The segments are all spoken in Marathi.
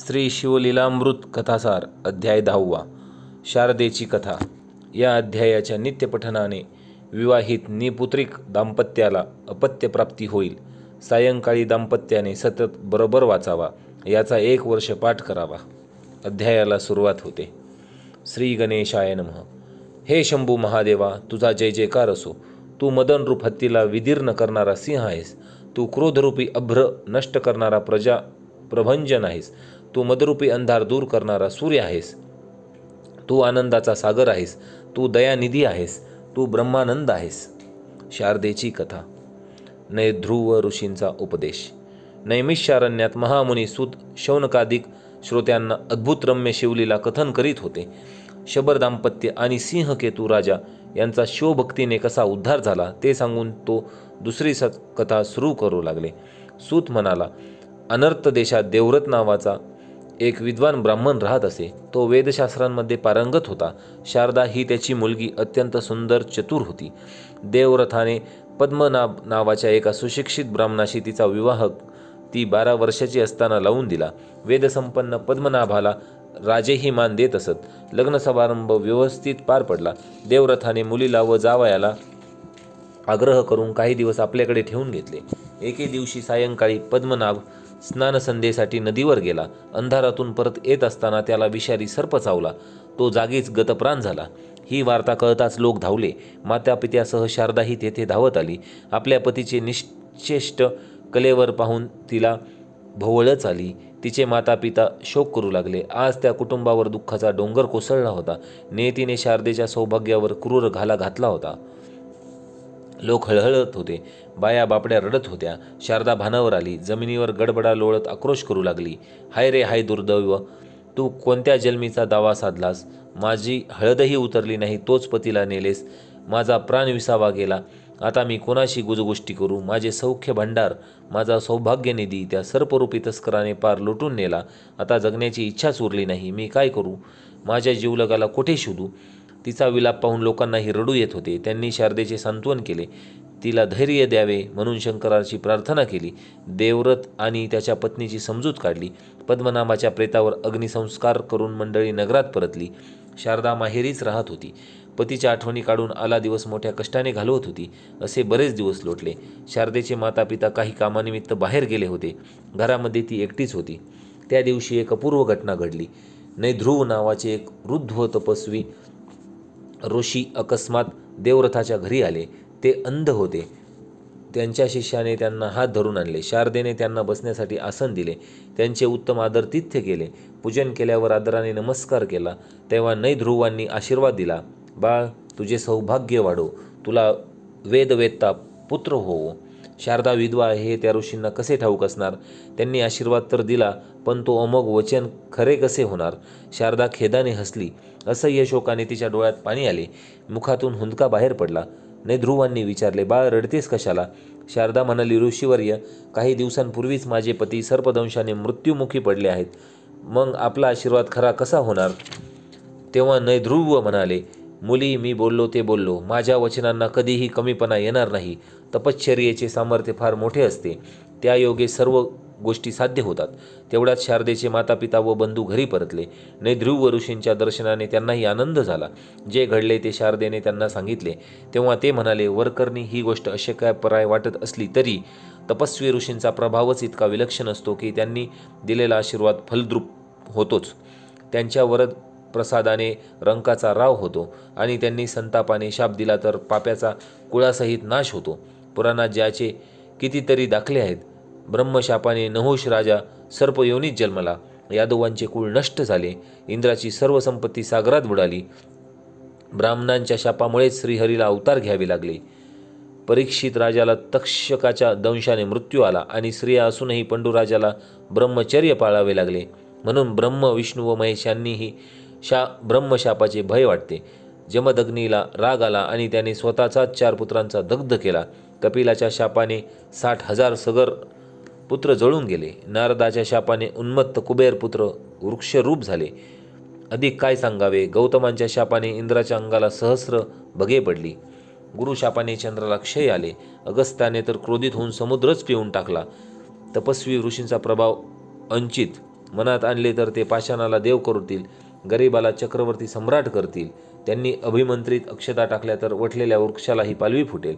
श्री शिवलीलामृत कथासार अध्याय दहावा शारदेची कथा या अध्यायाच्या नित्यपठनाने विवाहित निपुत्रिक दाम्पत्याला अपत्यप्राप्ती होईल सायंकाळी दाम्पत्याने सतत बरोबर वाचावा याचा एक वर्ष पाठ करावा अध्यायाला सुरुवात होते श्री गणेशाय नमः हे शंभू महादेवा तुझा जय जयकार असो तू मदनरूप हत्तीला विदीर्ण करणारा सिंह आहेस तू क्रोधरूपी अभ्र नष्ट करणारा प्रजा प्रभंजन आहेस तू मदरूपी अंधार दूर करणारा सूर्य आहेस तू आनंदाचा सागर आहेस तू दयानिधी आहेस तू ब्रह्मानंद आहेस शारदेची कथा नय ध्रुव ऋषींचा उपदेश नैमिषारण्यात महामुनी सुत शौनकादिक श्रोत्यांना अद्भुत रम्य शिवलीला कथन करीत होते शबर दाम्पत्य आणि सिंहकेतू राजा यांचा शिवभक्तीने कसा उद्धार झाला ते सांगून तो दुसरी कथा सुरू करू लागले सूत म्हणाला अनर्थ देशात देवरत नावाचा एक विद्वान ब्राह्मण राहत असे तो वेदशास्त्रांमध्ये पारंगत होता शारदा ही त्याची मुलगी अत्यंत सुंदर चतुर होती देवरथाने पद्मनाभ नावाच्या एका सुशिक्षित ब्राह्मणाशी तिचा विवाह ती बारा वर्षाची असताना लावून दिला वेदसंपन्न पद्मनाभाला राजेही मान देत असत लग्न समारंभ व्यवस्थित पार पडला देवरथाने मुलीला व जावयाला आग्रह करून काही दिवस आपल्याकडे ठेवून घेतले एके दिवशी सायंकाळी पद्मनाभ स्नानसंध्येसाठी नदीवर गेला अंधारातून परत येत असताना त्याला विषारी सर्प चावला तो जागीच गतप्राण झाला ही वार्ता कळताच लोक धावले मात्यापित्यासह शारदाही तेथे धावत आली आपल्या पतीचे निश्चेष्ट कलेवर पाहून तिला भोवळच आली तिचे मातापिता शोक करू लागले आज त्या कुटुंबावर दुःखाचा डोंगर कोसळला होता नेतीने शारदेच्या सौभाग्यावर क्रूर घाला घातला होता लोक हळहळत होते बाया बापड्या रडत होत्या शारदा भानावर आली जमिनीवर गडबडा लोळत आक्रोश करू लागली हाय रे हाय दुर्दैव तू कोणत्या जन्मीचा दावा साधलास माझी हळदही उतरली नाही तोच पतीला नेलेस माझा प्राण विसावा गेला आता मी कोणाशी गुजगोष्टी करू माझे सौख्य भंडार माझा सौभाग्य निधी त्या सर्परूपी तस्कराने पार लुटून नेला आता जगण्याची इच्छाच उरली नाही मी काय करू माझ्या जीवलगाला कुठे शोधू तिचा विलाप पाहून लोकांनाही रडू येत होते त्यांनी शारदेचे सांत्वन केले तिला धैर्य द्यावे म्हणून शंकराची प्रार्थना केली देवरत आणि त्याच्या पत्नीची समजूत काढली पद्मनामाच्या प्रेतावर अग्निसंस्कार करून मंडळी नगरात परतली शारदा माहेरीच राहत होती पतीच्या आठवणी काढून आला दिवस मोठ्या कष्टाने घालवत होती असे बरेच दिवस लोटले शारदेचे माता पिता काही कामानिमित्त बाहेर गेले होते घरामध्ये ती एकटीच होती त्या दिवशी एक अपूर्व घटना घडली नैध्रुव नावाचे एक वृद्ध तपस्वी ऋषी अकस्मात देवरथाच्या घरी आले ते अंध होते त्यांच्या शिष्याने त्यांना हात धरून आणले शारदेने त्यांना बसण्यासाठी आसन दिले त्यांचे उत्तम आदर तिथ्य केले पूजन केल्यावर आदराने नमस्कार केला तेव्हा ध्रुवांनी आशीर्वाद दिला बाळ तुझे सौभाग्य वाढो तुला वेदवेत्ता पुत्र होवो शारदा विधवा हे त्या ऋषींना कसे ठाऊक असणार त्यांनी आशीर्वाद तर दिला पण तो अमोग वचन खरे कसे होणार शारदा खेदाने हसली असं यशोकाने तिच्या डोळ्यात पाणी आले मुखातून हुंदका बाहेर पडला नैध्रुवांनी ध्रुवांनी विचारले बाळ रडतेस कशाला शारदा म्हणाली ऋषीवर्य काही दिवसांपूर्वीच माझे पती सर्पदंशाने मृत्युमुखी पडले आहेत मग आपला आशीर्वाद खरा कसा होणार तेव्हा नैध्रुव म्हणाले मुली मी बोललो ते बोललो माझ्या वचनांना कधीही कमीपणा येणार नाही तपश्चर्येचे सामर्थ्य फार मोठे असते त्या योगे सर्व गोष्टी साध्य होतात तेवढ्यात शारदेचे मातापिता व बंधू घरी परतले नै ध्रुव ऋषींच्या दर्शनाने त्यांनाही आनंद झाला जे घडले ते शारदेने त्यांना सांगितले तेव्हा ते म्हणाले वरकरणी ही गोष्ट अशक्यपराय वाटत असली तरी तपस्वी ऋषींचा प्रभावच इतका विलक्षण असतो की त्यांनी दिलेला आशीर्वाद फलद्रुप होतोच त्यांच्या वरद प्रसादाने रंकाचा राव होतो आणि त्यांनी संतापाने शाप दिला तर पाप्याचा कुळासहित नाश होतो पुराणात ज्याचे कितीतरी दाखले आहेत ब्रह्मशापाने नहुष राजा सर्पयोनीत जन्मला यादवांचे कुळ नष्ट झाले इंद्राची सर्व संपत्ती सागरात बुडाली ब्राह्मणांच्या शापामुळेच श्रीहरीला अवतार घ्यावे लागले परीक्षित राजाला तक्षकाच्या दंशाने मृत्यू आला आणि स्त्रिया असूनही पंडूराजाला ब्रह्मचर्य पाळावे लागले म्हणून ब्रह्म विष्णू व महेश यांनीही शा ब्रह्मशापाचे भय वाटते जमदग्नीला राग आला आणि त्याने स्वतःचाच चार पुत्रांचा दग्ध केला कपिलाच्या शापाने साठ हजार सगर पुत्र जळून गेले नारदाच्या शापाने उन्मत्त कुबेर पुत्र वृक्षरूप झाले अधिक काय सांगावे गौतमांच्या शापाने इंद्राच्या अंगाला सहस्र भगे पडली गुरुशापाने चंद्राला क्षय आले अगस्त्याने तर क्रोधित होऊन समुद्रच पिऊन टाकला तपस्वी ऋषींचा प्रभाव अंचित मनात आणले तर ते पाषाणाला देव करतील गरीबाला चक्रवर्ती सम्राट करतील त्यांनी अभिमंत्रित अक्षता टाकल्या तर वटलेल्या वृक्षालाही पालवी फुटेल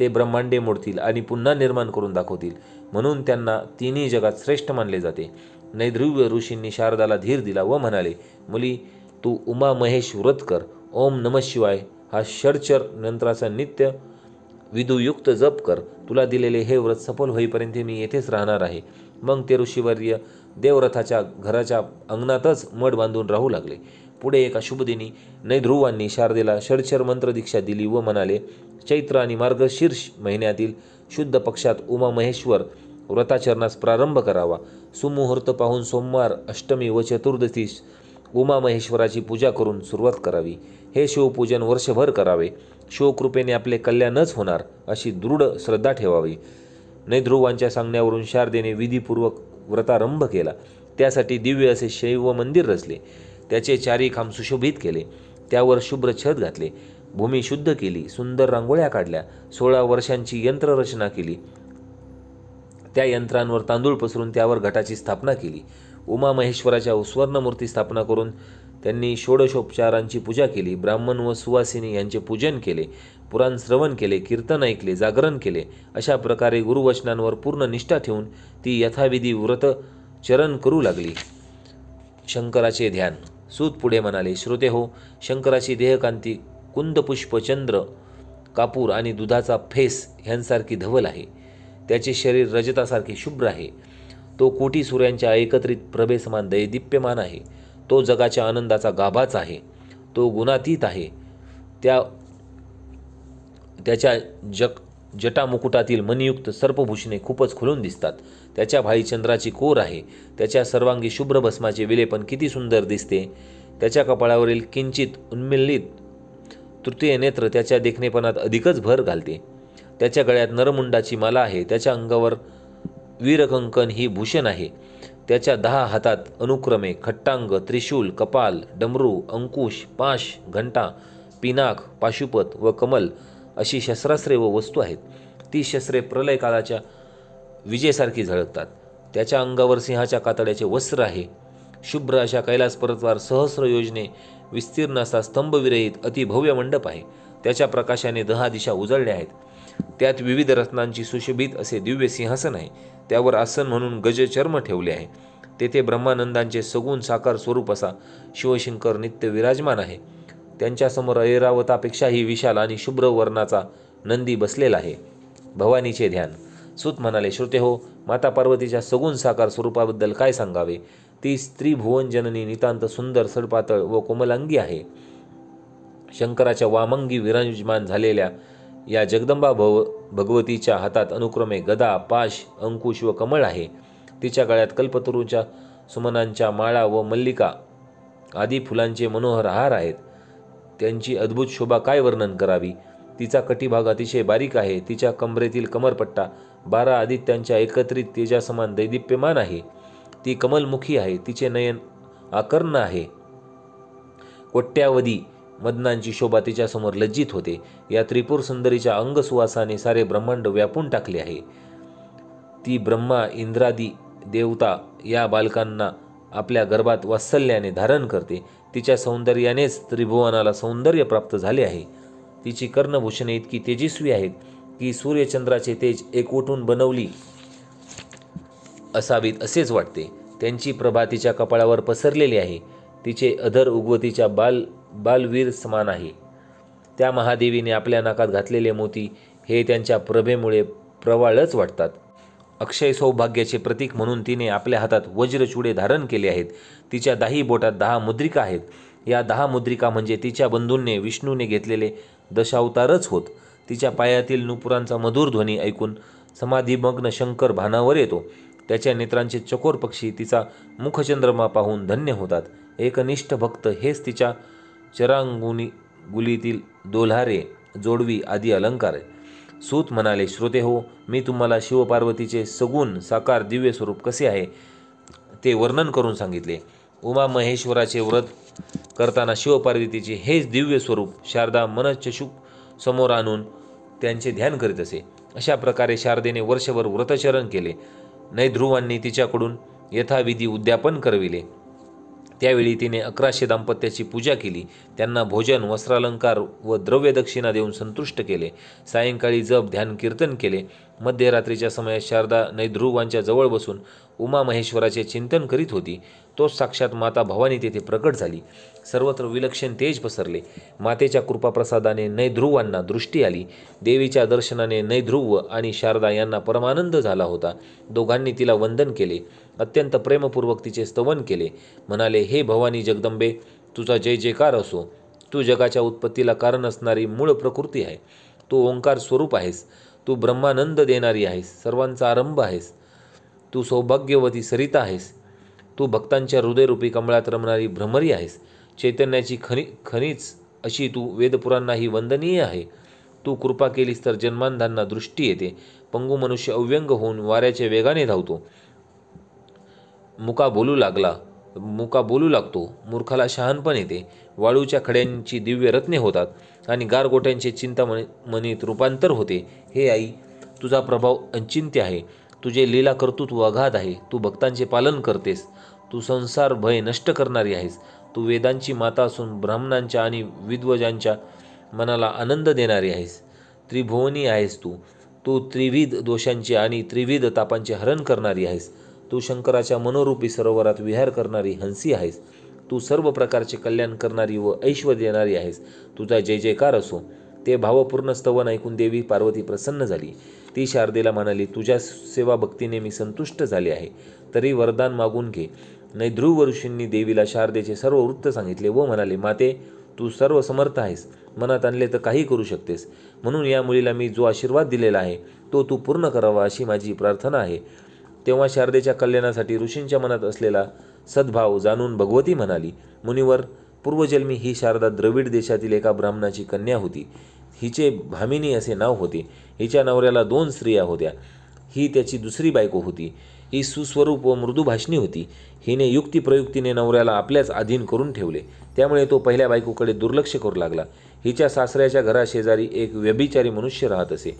ते ब्रह्मांडे मोडतील आणि पुन्हा निर्माण करून दाखवतील म्हणून त्यांना तिन्ही जगात श्रेष्ठ मानले जाते नैध्रुव्य ऋषींनी शारदाला धीर दिला व म्हणाले मुली तू उमा महेश व्रत कर ओम नम शिवाय हा शर्चर यंत्राचा नित्य विदुयुक्त जप कर तुला दिलेले हे व्रत सफल होईपर्यंत मी येथेच राहणार आहे मग ते ऋषीवर्य देवरथाच्या घराच्या अंगणातच मठ बांधून राहू लागले पुढे एका शुभदिनी नैध्रुवांनी शारदेला षडशर मंत्र दीक्षा दिली व म्हणाले चैत्र आणि मार्गशीर्ष महिन्यातील शुद्ध पक्षात उमा महेश्वर व्रताचरणास प्रारंभ करावा सुमुहूर्त पाहून सोमवार अष्टमी व चतुर्दशीस उमा महेश्वराची पूजा करून सुरुवात करावी हे शिवपूजन वर्षभर करावे शिवकृपेने आपले कल्याणच होणार अशी दृढ श्रद्धा ठेवावी नैध्रुवांच्या सांगण्यावरून शारदेने विधीपूर्वक व्रतारंभ केला त्यासाठी दिव्य असे शैव मंदिर रचले त्याचे चारी खांब सुशोभित केले त्यावर शुभ्र छत घातले भूमी शुद्ध केली सुंदर रांगोळ्या काढल्या सोळा वर्षांची यंत्ररचना केली त्या यंत्रांवर तांदूळ पसरून त्यावर घटाची स्थापना केली उमा महेश्वराच्या सुवर्णमूर्ती स्थापना करून त्यांनी षोडशोपचारांची पूजा केली ब्राह्मण व सुवासिनी यांचे पूजन केले पुराण श्रवण केले कीर्तन ऐकले जागरण केले अशा प्रकारे गुरुवचनांवर पूर्ण निष्ठा ठेवून ती यथाविधी व्रत चरण करू लागली शंकराचे ध्यान सूत पुढे म्हणाले श्रोते हो शंकराची देहकांती कुंदपुष्पचंद्र कापूर आणि दुधाचा फेस ह्यांसारखी धवल आहे त्याचे शरीर रजतासारखे शुभ्र आहे तो कोटी सूर्यांच्या एकत्रित प्रभेसमान दैदिप्यमान आहे तो जगाच्या आनंदाचा गाभाच आहे तो गुणातीत आहे त्या त्याच्या जग जटामुकुटातील मणियुक्त सर्पभूषणे खूपच खुलून दिसतात त्याच्या भाईचंद्राची कोर आहे त्याच्या सर्वांगी शुभ्र भस्माचे विलेपण किती सुंदर दिसते त्याच्या कपाळावरील किंचित उन्मिलित तृतीय नेत्र त्याच्या देखणेपणात अधिकच भर घालते त्याच्या गळ्यात नरमुंडाची माला आहे त्याच्या अंगावर वीरकंकन ही भूषण आहे त्याच्या दहा हातात अनुक्रमे खट्टांग त्रिशूल कपाल डमरू अंकुश पाश घंटा पिनाक पाशुपत व कमल अशी शस्त्रास्त्रे व वस्तू आहेत ती शस्त्रे काळाच्या विजेसारखी झळकतात त्याच्या अंगावर सिंहाच्या कातड्याचे वस्त्र आहे शुभ्र अशा कैलास परतवार सहस्र योजने विस्तीर्ण असा स्तंभविरहित अतिभव्य मंडप आहे त्याच्या प्रकाशाने दहा दिशा उजळल्या आहेत त्यात विविध रत्नांची सुशोभित असे दिव्य सिंहासन आहे त्यावर आसन म्हणून गजचर्म ठेवले आहे तेथे ब्रह्मानंदांचे सगुण साकार स्वरूप असा शिवशंकर नित्य विराजमान आहे त्यांच्यासमोर ऐरावतापेक्षाही विशाल आणि शुभ्र वर्णाचा नंदी बसलेला आहे भवानीचे ध्यान सुत म्हणाले श्रुते हो माता पार्वतीच्या सगुण साकार स्वरूपाबद्दल काय सांगावे ती स्त्री भुवन जननी नितांत सुंदर सडपातळ व कोमलांगी आहे शंकराच्या वामंगी विराजमान झालेल्या या जगदंबा भव भगवतीच्या हातात अनुक्रमे गदा पाश अंकुश व कमळ आहे तिच्या गळ्यात कल्पतरूच्या सुमनांच्या माळा व मल्लिका आदी फुलांचे मनोहर हार आहेत त्यांची अद्भुत शोभा काय वर्णन करावी तिचा कटीभाग अतिशय बारीक आहे तिच्या कमरेतील कमरपट्टा बारा आदित्यांच्या एकत्रित तेजासमान दैदिप्यमान आहे ती कमलमुखी आहे तिचे नयन आकर्ण आहे कोट्यावधी मदनांची शोभा तिच्यासमोर लज्जित होते या त्रिपुर सुंदरीच्या अंगसुवासाने सारे ब्रह्मांड व्यापून टाकले आहे ती ब्रह्मा इंद्रादी देवता या बालकांना आपल्या गर्भात वात्सल्याने धारण करते तिच्या सौंदर्यानेच त्रिभुवनाला सौंदर्य प्राप्त झाले आहे तिची कर्णभूषणे इतकी तेजस्वी आहेत की सूर्यचंद्राचे तेज एकवटून बनवली असावीत असेच वाटते त्यांची प्रभा तिच्या कपाळावर पसरलेली आहे तिचे अधर उगवतीच्या बाल बालवीर समान आहे त्या महादेवीने आपल्या नाकात घातलेले मोती हे त्यांच्या प्रभेमुळे प्रवाळच वाटतात अक्षय सौभाग्याचे प्रतीक म्हणून तिने आपल्या हातात वज्रचूडे धारण केले आहेत तिच्या दाही बोटात दहा मुद्रिका आहेत या दहा मुद्रिका म्हणजे तिच्या बंधूंने विष्णूने घेतलेले दशावतारच होत तिच्या पायातील नुपुरांचा मधुर ध्वनी ऐकून समाधीमग्न शंकर भानावर येतो त्याच्या नेत्रांचे चकोर पक्षी तिचा मुखचंद्रमा पाहून धन्य होतात एकनिष्ठ भक्त हेच तिच्या चरांगुनी गुलीतील दोलारे जोडवी आदी अलंकार आहे सूत म्हणाले श्रोते हो मी तुम्हाला शिवपार्वतीचे सगुण साकार दिव्य स्वरूप कसे आहे ते वर्णन करून सांगितले उमा महेश्वराचे व्रत करताना शिवपार्वतीचे हेच दिव्य स्वरूप शारदा मनचशुक समोर आणून त्यांचे ध्यान करीत असे अशा प्रकारे शारदेने वर्षभर व्रतचरण केले नैध्रुवांनी तिच्याकडून यथाविधी उद्यापन करविले त्यावेळी तिने अकराशे दाम्पत्याची पूजा केली त्यांना भोजन वस्त्रालंकार व द्रव्यदक्षिणा देऊन संतुष्ट केले सायंकाळी जप ध्यान कीर्तन केले मध्यरात्रीच्या समयात शारदा नैध्रुवांच्या जवळ बसून उमा महेश्वराचे चिंतन करीत होती तोच साक्षात माता भवानी तेथे प्रकट झाली सर्वत्र विलक्षण तेज पसरले मातेच्या कृपाप्रसादाने नैध्रुवांना दृष्टी आली देवीच्या दर्शनाने नैध्रुव आणि शारदा यांना परमानंद झाला होता दोघांनी तिला वंदन केले अत्यंत प्रेमपूर्वक तिचे स्तवन केले म्हणाले हे भवानी जगदंबे तुझा जय जयकार असो तू जगाच्या उत्पत्तीला कारण असणारी मूळ प्रकृती आहे तू ओंकार स्वरूप आहेस तू ब्रह्मानंद देणारी आहेस सर्वांचा आरंभ आहेस तू सौभाग्यवती सरिता आहेस तू भक्तांच्या हृदयरूपी कमळात रमणारी भ्रमरी आहेस चैतन्याची खनि खनीच अशी तू वेदपुरांना ही वंदनीय आहे तू कृपा केलीस तर जन्मांधांना दृष्टी येते पंगू मनुष्य अव्यंग होऊन वाऱ्याच्या वेगाने धावतो मुका बोलू लागला मुका बोलू लागतो मूर्खाला शहाणपण येते वाळूच्या खड्यांची दिव्य रत्ने होतात आणि गारगोट्यांचे चिंता मनीत रूपांतर होते हे आई तुझा प्रभाव अचिंत्य आहे तुझे लीला कर्तृत्व अगाध आहे तू भक्तांचे पालन करतेस तू संसार भय नष्ट करणारी आहेस तू वेदांची माता असून ब्राह्मणांच्या आणि विद्वजांच्या मनाला आनंद देणारी आहेस त्रिभुवनी आहेस तू तू त्रिविध दोषांची आणि त्रिविध तापांचे हरण करणारी आहेस तू शंकराच्या मनोरूपी सरोवरात विहार करणारी हंसी आहेस तू सर्व प्रकारचे कल्याण करणारी व ऐश्वर देणारी आहेस तुझा जय जयकार असो ते भावपूर्ण स्तवन ऐकून देवी पार्वती प्रसन्न झाली ती शारदेला म्हणाली तुझ्या सेवा भक्तीने मी संतुष्ट झाले आहे तरी वरदान मागून घे नाही ध्रुव ऋषींनी देवीला शारदेचे सर्व वृत्त सांगितले व म्हणाले माते तू सर्व समर्थ आहेस मनात आणले तर काही करू शकतेस म्हणून या मुलीला मी जो आशीर्वाद दिलेला आहे तो तू पूर्ण करावा अशी माझी प्रार्थना आहे तेव्हा शारदेच्या कल्याणासाठी ऋषींच्या मनात असलेला सद्भाव जाणून भगवती म्हणाली मुनिवर पूर्वजन्मी ही शारदा द्रविड देशातील एका ब्राह्मणाची कन्या होती हिचे भामिनी असे नाव होते हिच्या नवऱ्याला दोन स्त्रिया होत्या ही त्याची दुसरी बायको होती ही सुस्वरूप व मृदुभाषणी होती हिने युक्तिप्रयुक्तीने नवऱ्याला आपल्याच अधीन करून ठेवले त्यामुळे तो पहिल्या बायकोकडे दुर्लक्ष करू लागला हिच्या सासऱ्याच्या घराशेजारी एक व्यभिचारी मनुष्य राहत असे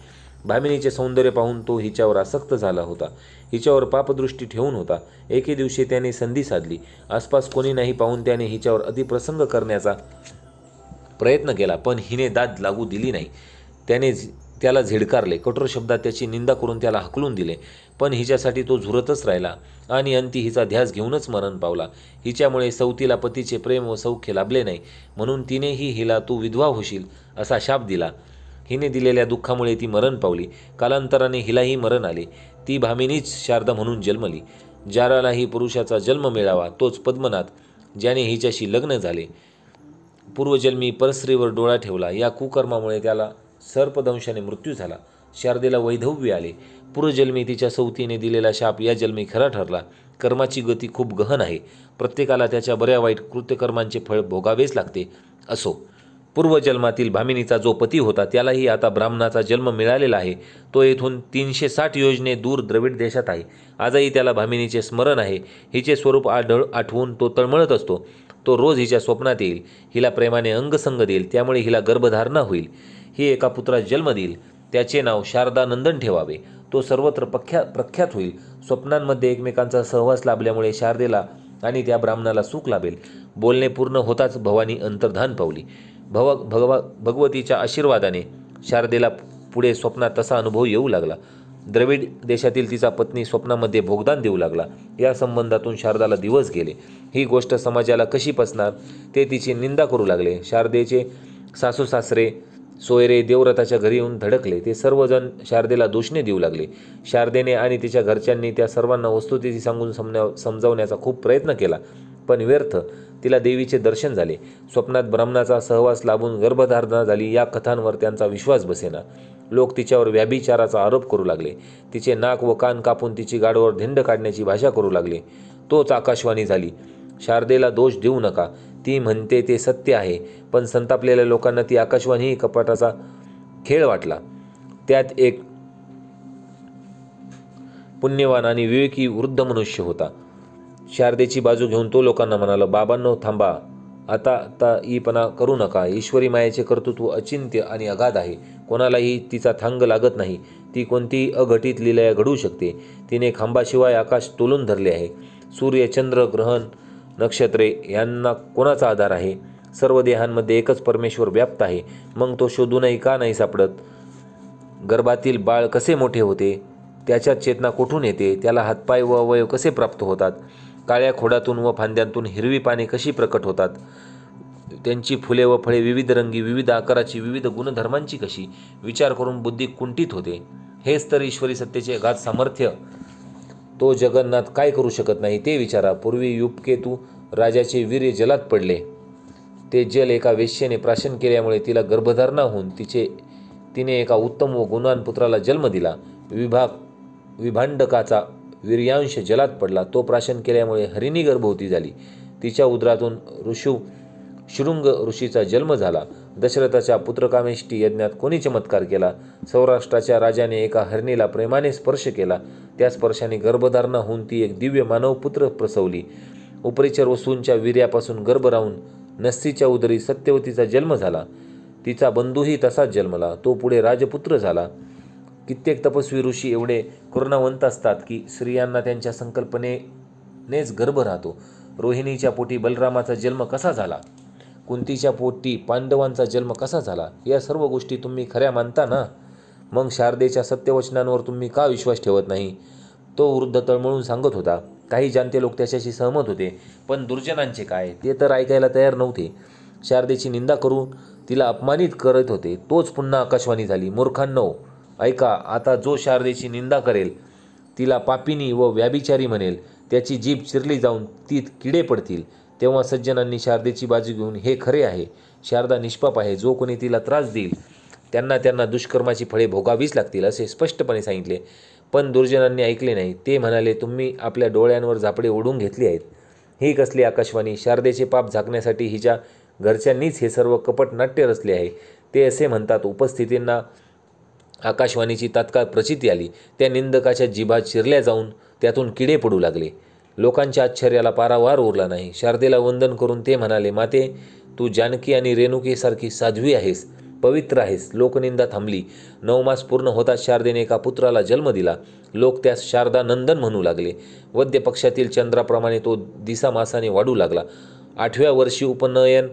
भामिनीचे सौंदर्य पाहून तो हिच्यावर आसक्त झाला होता हिच्यावर पापदृष्टी ठेवून होता एके दिवशी त्याने संधी साधली आसपास कोणी नाही पाहून त्याने हिच्यावर अतिप्रसंग करण्याचा प्रयत्न केला पण हिने दाद लागू दिली नाही त्याने त्याला झिडकारले कठोर शब्दात त्याची निंदा करून त्याला हकलून दिले पण हिच्यासाठी तो झुरतच राहिला आणि अंती हिचा ध्यास घेऊनच मरण पावला हिच्यामुळे सवतीला पतीचे प्रेम व सौख्य लाभले नाही म्हणून तिनेही हिला तू विधवा होशील असा शाप दिला हिने दिलेल्या दुःखामुळे ती मरण पावली कालांतराने हिलाही मरण आले ती भामिनीच शारदा म्हणून जन्मली जारालाही पुरुषाचा जन्म मिळावा तोच पद्मनाथ ज्याने हिच्याशी लग्न झाले पूर्वजन्मी परस्त्रीवर डोळा ठेवला या कुकर्मामुळे त्याला सर्पदंशाने मृत्यू झाला शारदेला वैधव्य आले पूर्वजन्मी तिच्या सौतीने दिलेला शाप या जन्मी खरा ठरला कर्माची गती खूप गहन आहे प्रत्येकाला त्याच्या बऱ्या वाईट कृत्यकर्मांचे फळ भोगावेच लागते असो पूर्वजन्मातील भामिनीचा जो पती होता त्यालाही आता ब्राह्मणाचा जन्म मिळालेला आहे तो येथून तीनशे साठ योजने दूर द्रविड देशात आहे आजही त्याला भामिनीचे स्मरण आहे हिचे स्वरूप आढळ आठवून तो तळमळत असतो तो रोज हिच्या स्वप्नात येईल हिला प्रेमाने अंगसंग देईल त्यामुळे हिला गर्भधारणा होईल ही एका पुत्रास जन्म देईल त्याचे नाव शारदा नंदन ठेवावे तो सर्वत्र प्रख्या प्रख्यात होईल स्वप्नांमध्ये एकमेकांचा सहवास लाभल्यामुळे शारदेला आणि त्या ब्राह्मणाला सुख लाभेल बोलणे पूर्ण होताच भवानी अंतर्धान पावली भव भगवा भगवतीच्या आशीर्वादाने शारदेला पुढे स्वप्नात तसा अनुभव येऊ लागला द्रविड देशातील तिचा पत्नी स्वप्नामध्ये भोगदान देऊ लागला या संबंधातून शारदाला दिवस गेले ही गोष्ट समाजाला कशी पसणार ते तिची निंदा करू लागले शारदेचे सासू सासरे सोयरे देवव्रताच्या घरी येऊन धडकले ते सर्वजण शारदेला दोषणे देऊ लागले शारदेने आणि तिच्या घरच्यांनी त्या सर्वांना वस्तुस्थिती सांगून समजावण्याचा खूप प्रयत्न केला पण व्यर्थ तिला देवीचे दर्शन झाले स्वप्नात ब्राह्मणाचा सहवास लाभून गर्भधारणा झाली या कथांवर त्यांचा विश्वास बसेना लोक तिच्यावर व्याभिचाराचा आरोप करू लागले तिचे नाक व कान कापून तिची गाडवर धिंड काढण्याची भाषा करू लागले तोच आकाशवाणी झाली शारदेला दोष देऊ नका ती म्हणते ते सत्य आहे पण संतापलेल्या लोकांना ती आकाशवाणीही कपाटाचा खेळ वाटला त्यात एक पुण्यवान आणि विवेकी वृद्ध मनुष्य होता शारदेची बाजू घेऊन तो लोकांना म्हणाला बाबांनो थांबा आता आता ईपणा करू नका ईश्वरी मायेचे कर्तृत्व अचिंत्य आणि अगाध आहे कोणालाही तिचा थांग लागत नाही ती कोणतीही अघटित लिलया घडू शकते तिने खांबाशिवाय आकाश तोलून धरले आहे सूर्य चंद्र ग्रहण नक्षत्रे यांना कोणाचा आधार आहे सर्व देहांमध्ये एकच परमेश्वर व्याप्त आहे मग तो शोधूनही का नाही सापडत गर्भातील बाळ कसे मोठे होते त्याच्यात चेतना कुठून येते त्याला हातपाय व अवयव कसे प्राप्त होतात काळ्या खोडातून व फांद्यांतून हिरवी पाने कशी प्रकट होतात त्यांची फुले व फळे विविध रंगी विविध आकाराची विविध गुणधर्मांची कशी विचार करून बुद्धी कुंठित होते हेच तर ईश्वरी सत्तेचे अगाध सामर्थ्य तो जगन्नाथ काय करू शकत नाही ते विचारा पूर्वी युपकेतू राजाचे वीर्य जलात पडले ते जल एका वेश्येने प्राशन केल्यामुळे तिला गर्भधारणा होऊन तिचे तिने एका उत्तम व गुणवान पुत्राला जन्म दिला विभाग विभांडकाचा वीर्यांश जलात पडला तो प्राशन केल्यामुळे हरिणी गर्भवती झाली तिच्या उदरातून ऋषू शृंग ऋषीचा जन्म झाला दशरथाच्या पुत्रकामेष्टी यज्ञात कोणी चमत्कार केला सौराष्ट्राच्या राजाने एका हरणीला प्रेमाने स्पर्श केला त्या स्पर्शाने गर्भधारणा होऊन ती एक दिव्य मानवपुत्र प्रसवली उपरिचर वसूंच्या वीर्यापासून गर्भ राहून नस्तीच्या उदरी सत्यवतीचा जन्म झाला तिचा बंधूही तसाच जन्मला तो पुढे राजपुत्र झाला कित्येक तपस्वी ऋषी एवढे करुणावंत असतात की स्त्रियांना त्यांच्या संकल्पनेनेच गर्भ राहतो रोहिणीच्या पोटी बलरामाचा जन्म कसा झाला कुंतीच्या पोटी पांडवांचा जन्म कसा झाला या सर्व गोष्टी तुम्ही खऱ्या मानता ना मग शारदेच्या सत्यवचनांवर तुम्ही का विश्वास ठेवत नाही तो वृद्ध तळमळून सांगत होता काही जाणते लोक त्याच्याशी सहमत होते पण दुर्जनांचे काय ते तर ऐकायला तयार नव्हते शारदेची निंदा करून तिला अपमानित करत होते तोच पुन्हा आकाशवाणी झाली मूर्खांनो ऐका आता जो शारदेची निंदा करेल तिला पापिनी व व्याभिचारी म्हणेल त्याची जीभ चिरली जाऊन तीत किडे पडतील तेव्हा सज्जनांनी शारदेची बाजू घेऊन हे खरे आहे शारदा निष्पाप आहे जो कोणी तिला त्रास देईल त्यांना त्यांना दुष्कर्माची फळे भोगावीच लागतील असे स्पष्टपणे सांगितले पण दुर्जनांनी ऐकले नाही ते म्हणाले तुम्ही आपल्या डोळ्यांवर झापडे ओढून घेतली आहेत ही कसली आकाशवाणी शारदेचे पाप झाकण्यासाठी हिच्या घरच्यांनीच हे सर्व कपट नाट्य रचले आहे ते असे म्हणतात उपस्थितींना आकाशवाणीची तात्काळ प्रचिती आली त्या निंदकाच्या जिभा चिरल्या जाऊन त्यातून किडे पडू लागले लोकांच्या आश्चर्याला पारावार उरला नाही शारदेला वंदन करून ते म्हणाले माते तू जानकी आणि रेणुकीसारखी साध्वी आहेस पवित्र आहेस लोकनिंदा थांबली नऊ मास पूर्ण होता शारदेने एका पुत्राला जन्म दिला लोक त्यास शारदा नंदन म्हणू लागले वद्य पक्षातील चंद्राप्रमाणे तो दिसामासाने वाढू लागला आठव्या वर्षी उपनयन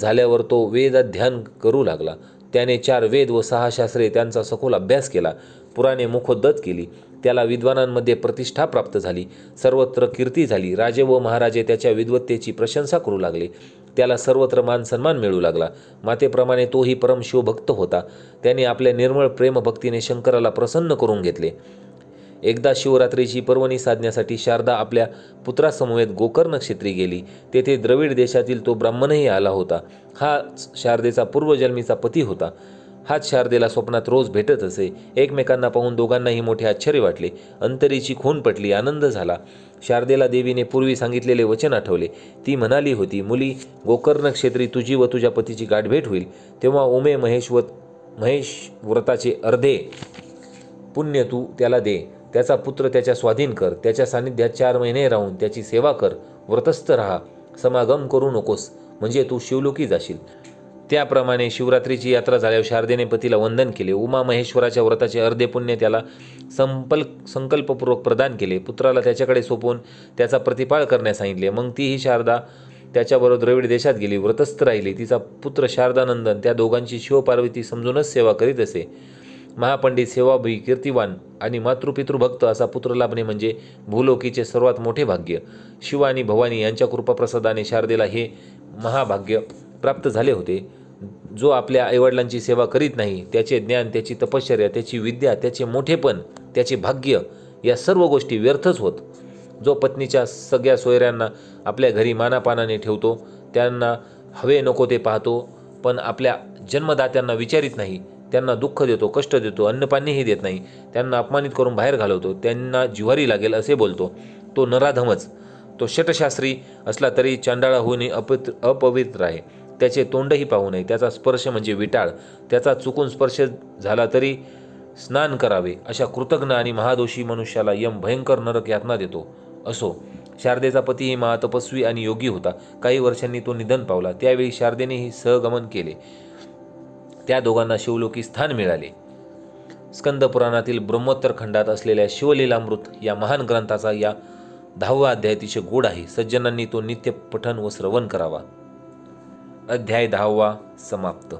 झाल्यावर तो वेद ध्यान करू लागला त्याने चार वेद व सहा शास्त्रे त्यांचा सखोल अभ्यास केला पुराणे मुखोद्दत केली त्याला विद्वानांमध्ये प्रतिष्ठा प्राप्त झाली सर्वत्र कीर्ती झाली राजे व महाराजे त्याच्या विद्वत्तेची प्रशंसा करू लागले त्याला सर्वत्र मान सन्मान मिळू लागला मातेप्रमाणे तोही परम शिवभक्त होता त्याने आपल्या निर्मळ प्रेमभक्तीने शंकराला प्रसन्न करून घेतले एकदा शिवरात्रीची पर्वणी साधण्यासाठी शारदा आपल्या पुत्रासमवेत गोकर्ण क्षेत्री गेली तेथे द्रविड देशातील तो ब्राह्मणही आला होता हा शारदेचा पूर्वजन्मीचा पती होता हाच शारदेला स्वप्नात रोज भेटत असे एकमेकांना पाहून दोघांनाही मोठे आश्चर्य वाटले अंतरीची खून पटली आनंद झाला शारदेला देवीने पूर्वी सांगितलेले वचन आठवले ती म्हणाली होती मुली गोकर्ण क्षेत्री तुझी व तुझ्या पतीची गाठभेट होईल तेव्हा उमे महेश व महेश व्रताचे अर्धे पुण्य तू त्याला दे त्याचा पुत्र त्याच्या स्वाधीन कर त्याच्या सानिध्यात चार महिने राहून त्याची सेवा कर व्रतस्थ राहा समागम करू नकोस म्हणजे तू शिवलोकी जाशील त्याप्रमाणे शिवरात्रीची यात्रा झाल्यावर शारदेने पतीला वंदन केले उमा महेश्वराच्या व्रताचे अर्धे पुण्य त्याला संपल संकल्पपूर्वक प्रदान केले पुत्राला त्याच्याकडे सोपवून त्याचा प्रतिपाळ करण्यास सांगितले मग तीही शारदा त्याच्याबरोबर द्रविड देशात गेली व्रतस्थ राहिली तिचा पुत्र शारदानंदन त्या दोघांची शिवपार्वती समजूनच सेवा करीत असे महापंडित सेवाभावी कीर्तिवान आणि मातृपितृभक्त असा पुत्र लाभणे म्हणजे भूलोकीचे सर्वात मोठे भाग्य शिव आणि भवानी यांच्या कृपाप्रसादाने शारदेला हे महाभाग्य प्राप्त झाले होते जो आपल्या आईवडिलांची सेवा करीत नाही त्याचे ज्ञान त्याची तपश्चर्या त्याची विद्या त्याचे मोठेपण त्याचे भाग्य या सर्व गोष्टी व्यर्थच होत जो पत्नीच्या सगळ्या सोयऱ्यांना आपल्या घरी मानापानाने ठेवतो त्यांना हवे नको ते पाहतो पण आपल्या जन्मदात्यांना विचारित नाही त्यांना दुःख देतो कष्ट देतो अन्नपाणीही देत नाही त्यांना अपमानित करून बाहेर घालवतो त्यांना जिव्हारी लागेल असे बोलतो तो नराधमच तो शटशास्त्री असला तरी चांडाळा होणे अपवित्र अपवित्र आहे त्याचे तोंडही पाहू नये त्याचा स्पर्श म्हणजे विटाळ त्याचा चुकून स्पर्श झाला तरी स्नान करावे अशा कृतज्ञ आणि महादोषी मनुष्याला यम भयंकर नरक यातना देतो असो शारदेचा पतीही महातपस्वी आणि योगी होता काही वर्षांनी तो निधन पावला त्यावेळी शारदेनेही सहगमन केले त्या दोघांना शिवलोकी स्थान मिळाले स्कंद पुराणातील ब्रह्मोत्तर खंडात असलेल्या शिवलीलामृत या महान ग्रंथाचा या दहावा अध्याय गोड आहे सज्जनांनी तो नित्य पठन व श्रवण करावा अध्याय दहावा समाप्त